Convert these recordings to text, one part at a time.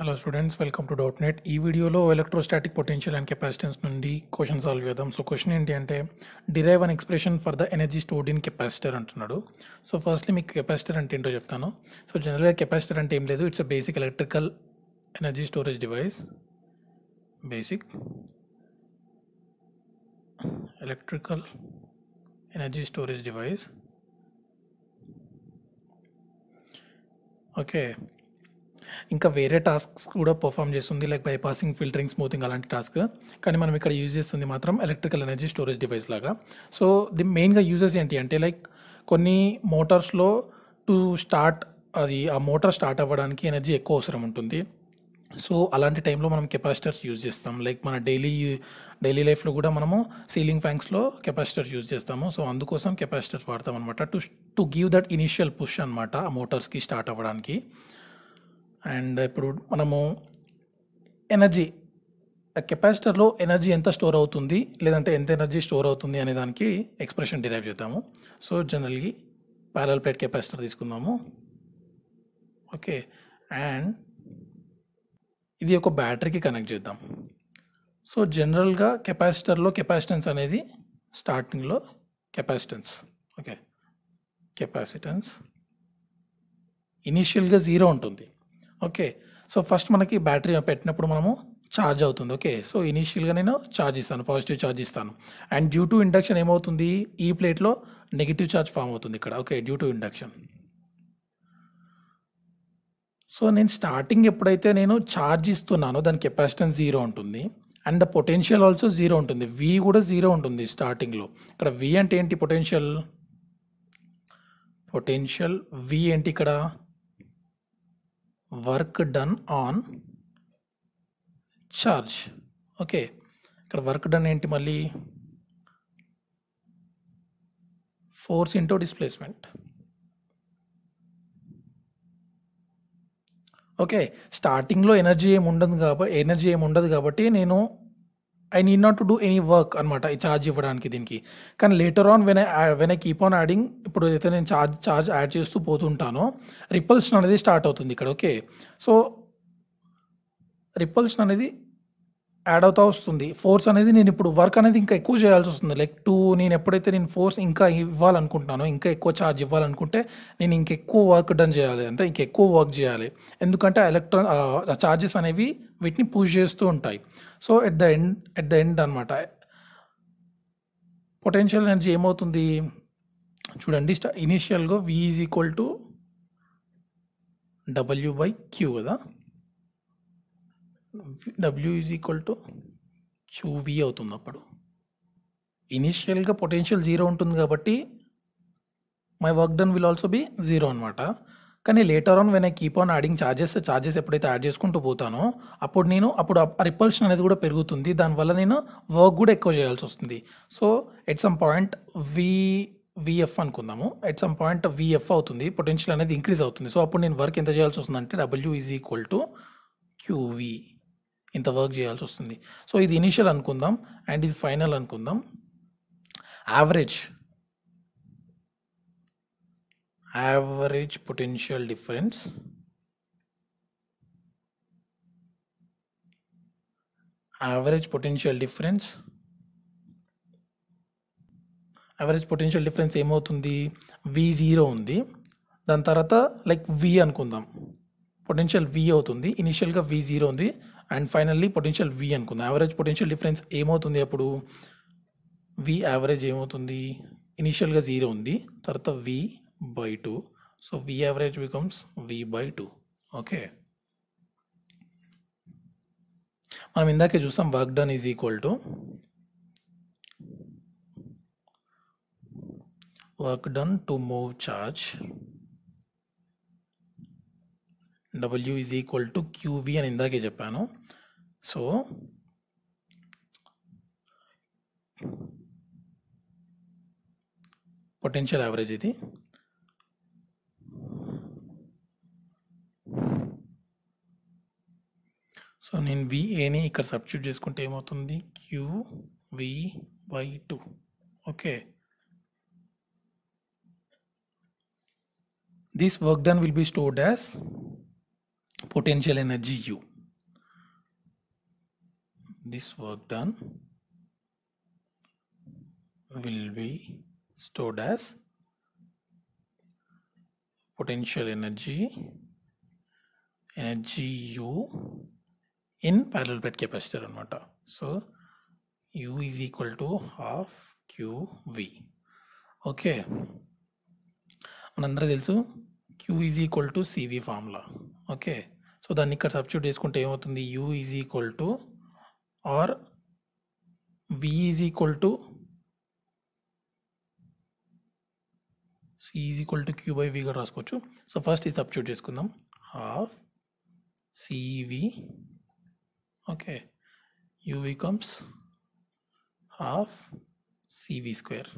Hello students welcome to Doubtnut ఈ వీడియోలో electrostatic potential and capacitance నుండి question solve చేద్దాం సో క్వశ్చన్ ఏంటి అంటే derive an expression for the energy stored in capacitor అంటున్నాడు so firstly మీకు capacitor అంటే ఏంటో చెప్తాను సో జనరల్గా కెపాసిటర్ అంటే ఏం లేదు it's a basic electrical energy storage device basic electrical energy storage device okay ఇంకా వేరే టాస్క్స్ కూడా పర్ఫామ్ చేస్తుంది లైక్ బైపాసింగ్ ఫిల్టరింగ్ స్మూతింగ్ అలాంటి టాస్క్ కానీ మనం ఇక్కడ యూజ్ చేస్తుంది మాత్రం ఎలక్ట్రికల్ ఎనర్జీ స్టోరేజ్ డివైస్ లాగా సో ది మెయిన్గా యూజెస్ ఏంటి అంటే లైక్ కొన్ని మోటార్స్లో టు స్టార్ట్ అది ఆ మోటార్ స్టార్ట్ అవ్వడానికి ఎనర్జీ ఎక్కువ అవసరం ఉంటుంది సో అలాంటి టైంలో మనం కెపాసిటర్స్ యూజ్ చేస్తాం లైక్ మన డైలీ డైలీ లైఫ్లో కూడా మనము సీలింగ్ ఫ్యాంక్స్లో కెపాసిటర్స్ యూజ్ చేస్తాము సో అందుకోసం కెపాసిటర్స్ వాడతాం అనమాట to to give that initial push అనమాట ఆ మోటార్స్కి స్టార్ట్ అవ్వడానికి అండ్ ఇప్పుడు మనము ఎనర్జీ కెపాసిటర్లో ఎనర్జీ ఎంత స్టోర్ అవుతుంది లేదంటే ఎంత ఎనర్జీ స్టోర్ అవుతుంది అనే దానికి ఎక్స్ప్రెషన్ డిరైవ్ చేద్దాము సో జనరల్గా ప్యారల్ ప్లేట్ కెపాసిటర్ తీసుకుందాము ఓకే అండ్ ఇది ఒక బ్యాటరీకి కనెక్ట్ చేద్దాం సో జనరల్గా కెపాసిటర్లో కెపాసిటెన్స్ అనేది స్టార్టింగ్లో కెపాసిటెన్స్ ఓకే కెపాసిటెన్స్ ఇనీషియల్గా జీరో ఉంటుంది ఓకే సో ఫస్ట్ మనకి బ్యాటరీ పెట్టినప్పుడు మనము ఛార్జ్ అవుతుంది ఓకే సో ఇనీషియల్గా నేను ఛార్జ్ ఇస్తాను పాజిటివ్ ఛార్జ్ ఇస్తాను అండ్ డ్యూ టు ఇండక్షన్ ఏమవుతుంది ఈ ప్లేట్లో నెగిటివ్ ఛార్జ్ ఫామ్ అవుతుంది ఇక్కడ okay due to induction so నేను స్టార్టింగ్ ఎప్పుడైతే నేను ఛార్జ్ ఇస్తున్నానో దాని కెపాసిటన్స్ జీరో ఉంటుంది and the potential also zero ఉంటుంది వి కూడా జీరో ఉంటుంది స్టార్టింగ్లో ఇక్కడ వి అంటే ఏంటి పొటెన్షియల్ పొటెన్షియల్ వి ఏంటి ఇక్కడ work done on charge okay ఇక్కడ వర్క్ డన్ ఏంటి మళ్ళీ ఫోర్స్ ఇంటూ డిస్ప్లేస్మెంట్ ఓకే స్టార్టింగ్లో ఎనర్జీ ఏమి ఉండదు కాబట్టి ఎనర్జీ ఏమి ఉండదు కాబట్టి నేను I need not to do any work అనమాట ఈ ఛార్జ్ ఇవ్వడానికి దీనికి కానీ later on when when I keep on adding ఇప్పుడు ఏదైతే నేను ఛార్జ్ ఛార్జ్ యాడ్ చేస్తూ పోతుంటానో రిపల్షన్ అనేది స్టార్ట్ అవుతుంది ఇక్కడ ఓకే సో రిపల్షన్ అనేది యాడ్ అవుతా వస్తుంది ఫోర్స్ అనేది నేను ఇప్పుడు వర్క్ అనేది ఇంకా ఎక్కువ చేయాల్సి వస్తుంది లైక్ టూ నేను ఎప్పుడైతే నేను ఫోర్స్ ఇంకా ఇవ్వాలనుకుంటున్నానో ఇంకా ఎక్కువ ఛార్జ్ ఇవ్వాలనుకుంటే నేను ఇంకెక్కువ వర్క్ డన్ చేయాలి అంటే ఇంకెక్కువ వర్క్ చేయాలి ఎందుకంటే ఎలక్ట్రాన్ ఛార్జెస్ అనేవి వీటిని పూజ చేస్తూ ఉంటాయి so at the end at the end అనమాట పొటెన్షియల్ ఎనర్జీ ఏమవుతుంది చూడండి ఇనిషియల్గా V is equal to W by Q కదా W is equal to QV అవుతుంది అప్పుడు ఇనిషియల్గా పొటెన్షియల్ జీరో ఉంటుంది కాబట్టి my work done will also be zero అనమాట కానీ later on when I keep on adding charges charges ఎప్పుడైతే యాడ్ చేసుకుంటూ పోతానో అప్పుడు నేను అప్పుడు రిపల్షన్ అనేది కూడా పెరుగుతుంది దానివల్ల నేను వర్క్ కూడా ఎక్కువ చేయాల్సి వస్తుంది so at some point V VF అనుకుందాము ఎట్ సమ్ పాయింట్ విఎఫ్ అవుతుంది పొటెన్షియల్ అనేది ఇంక్రీజ్ అవుతుంది సో అప్పుడు నేను వర్క్ ఎంత చేయాల్సి వస్తుందంటే W is equal to QV ఇంత వర్క్ చేయాల్సి వస్తుంది సో ఇది ఇనిషియల్ అనుకుందాం అండ్ ఇది ఫైనల్ అనుకుందాం average average potential difference average potential difference average potential difference ఏమవుతుంది వి జీరో ఉంది దాని తర్వాత లైక్ వి అనుకుందాం పొటెన్షియల్ వి అవుతుంది ఇనిషియల్గా వి జీరో ఉంది అండ్ ఫైనల్లీ పొటెన్షియల్ వి అనుకుందాం యావరేజ్ పొటెన్షియల్ డిఫరెన్స్ ఏమవుతుంది అప్పుడు వి యావరేజ్ ఏమవుతుంది ఇనిషియల్గా జీరో ఉంది తర్వాత వి by 2 so v average becomes v by 2 okay మనం ఇందాకే చూసాం work done is equal to work done to move charge W is equal to QV అని ఇందాకే చెప్పాను సో పొటెన్షియల్ యావరేజ్ ఇది नीन वीए नी substitute Q V by two okay this work will be stored as potential energy U this work done will be stored as potential energy energy U in parallel plate capacitor అనమాట so U is equal to half Q V okay మనందరూ తెలుసు Q is equal to CV formula okay so దాన్ని ఇక్కడ substitute చేసుకుంటే ఏమవుతుంది U is equal to or V is equal to C is equal to Q by కూడా రాసుకోవచ్చు so first ఈ substitute చేసుకుందాం half CV Okay, u becomes half cv square.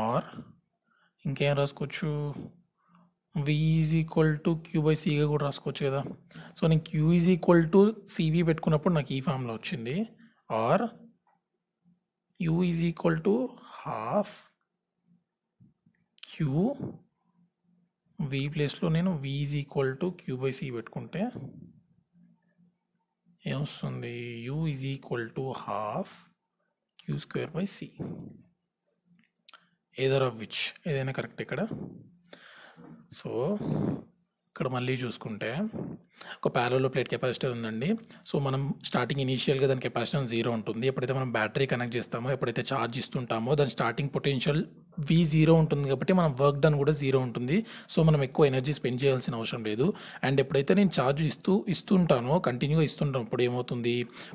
Or ఇంకేం రాసుకోవచ్చు V is equal to Q by సిగా కూడా రాసుకోవచ్చు కదా సో నేను Q is equal to CV పెట్టుకున్నప్పుడు నాకు ఈ ఫామ్లో వచ్చింది are u is equal to half q v ప్లేస్లో నేను v is equal to Q by C పెట్టుకుంటే ఏమొస్తుంది u is equal to half Q square by C either of which ఏదైనా కరెక్ట్ ఇక్కడ సో ఇక్కడ మళ్ళీ చూసుకుంటే ఒక ప్యారలో ప్లేట్ కెపాసిటర్ ఉందండి సో మనం స్టార్టింగ్ ఇనీషియల్గా దాని కెపాసిటర్ జీరో ఉంటుంది ఎప్పుడైతే మనం బ్యాటరీ కనెక్ట్ చేస్తామో ఎప్పుడైతే ఛార్జ్ ఇస్తుంటామో దాని స్టార్టింగ్ పొటెన్షియల్ వి జీరో ఉంటుంది కాబట్టి మనం వర్క్ డన్ కూడా జీరో ఉంటుంది సో మనం ఎక్కువ ఎనర్జీ స్పెండ్ చేయాల్సిన అవసరం లేదు అండ్ ఎప్పుడైతే నేను ఛార్జ్ ఇస్తూ ఇస్తుంటానో కంటిన్యూగా ఇస్తుంటాను అప్పుడు ఏమవుతుంది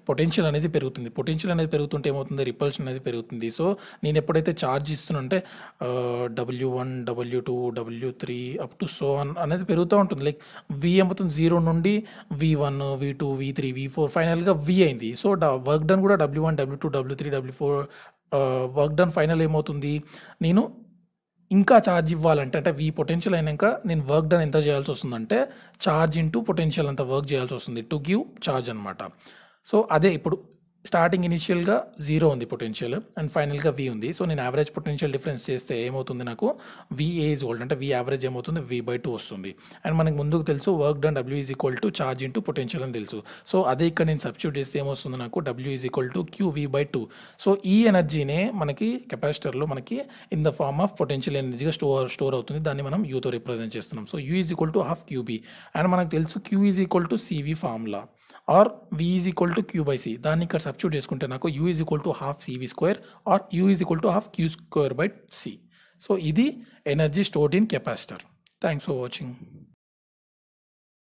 పొటెన్షియల్ అనేది పెరుగుతుంది పొటెన్షియల్ అనేది పెరుగుతుంటే ఏమవుతుంది రిపల్షన్ అనేది పెరుగుతుంది సో నేను ఎప్పుడైతే ఛార్జ్ ఇస్తున్నంటే W one W two W three up to so one అనేది పెరుగుతూ ఉంటుంది లైక్ వి ఏమవుతుంది జీరో నుండి V one V two V three V four ఫైనల్గా వి అయింది సో వర్క్ డన్ కూడా W one W two W three W four work done final ఏమవుతుంది నేను ఇంకా ఛార్జ్ ఇవ్వాలంటే అంటే వీ పొటెన్షియల్ అయినాక నేను వర్క్ డన్ ఎంత చేయాల్సి వస్తుందంటే ఛార్జ్ ఇంటూ పొటెన్షియల్ అంత వర్క్ చేయాల్సి వస్తుంది టు గివ్ ఛార్జ్ అనమాట సో అదే ఇప్పుడు స్టార్టింగ్ ఇనిషియల్గా జీరో ఉంది పొటెన్షియల్ అండ్ ఫైనల్గా వి ఉంది సో నేను యావరేజ్ పొటెన్షియల్ డిఫరెన్స్ చేస్తే ఏమవుతుంది నాకు విఏ ఈజ్ ఓల్డ్ అంటే వి యావరేజ్ ఏమవుతుంది వి బై టూ వస్తుంది అండ్ మనకు ముందుకు తెలుసు work done W is equal to charge into potential అని తెలుసు సో అదే ఇక్కడ నేను సబ్స్టిట్యూట్ చేస్తే ఏమొస్తుంది నాకు W is equal to Q V by two so ఈ ఎనర్జీనే మనకి కెపాసిటర్లో మనకి in the form of potential ఎనర్జీగా స్టోర్ స్టోర్ అవుతుంది దాన్ని మనం యూతో రిప్రజెంట్ చేస్తున్నాం so U is equal to half QV and మనకు తెలుసు Q is equal to CV formula or V is equal to Q by C దాన్ని ఇక్కడ సబ్స్టిట్యూట్ చేసుకుంటే నాకు U is equal to half CV square or you is equal to half Q square by C so ఇది energy stored in capacitor thanks for watching